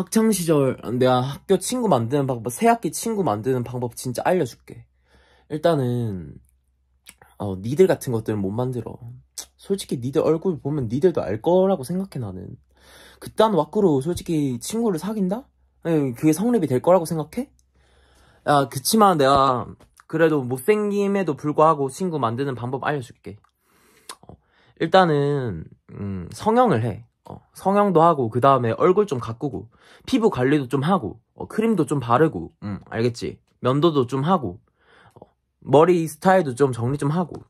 학창 시절 내가 학교 친구 만드는 방법, 새 학기 친구 만드는 방법 진짜 알려줄게. 일단은 어, 니들 같은 것들은 못 만들어. 솔직히 니들 얼굴 보면 니들도 알 거라고 생각해 나는. 그딴 와꾸로 솔직히 친구를 사귄다? 예, 그게 성립이 될 거라고 생각해? 야, 그치만 내가 그래도 못생김에도 불구하고 친구 만드는 방법 알려줄게. 어, 일단은 음, 성형을 해. 성형도 하고 그 다음에 얼굴 좀 가꾸고 피부 관리도 좀 하고 어, 크림도 좀 바르고 음, 알겠지 면도도 좀 하고 어, 머리 스타일도 좀 정리 좀 하고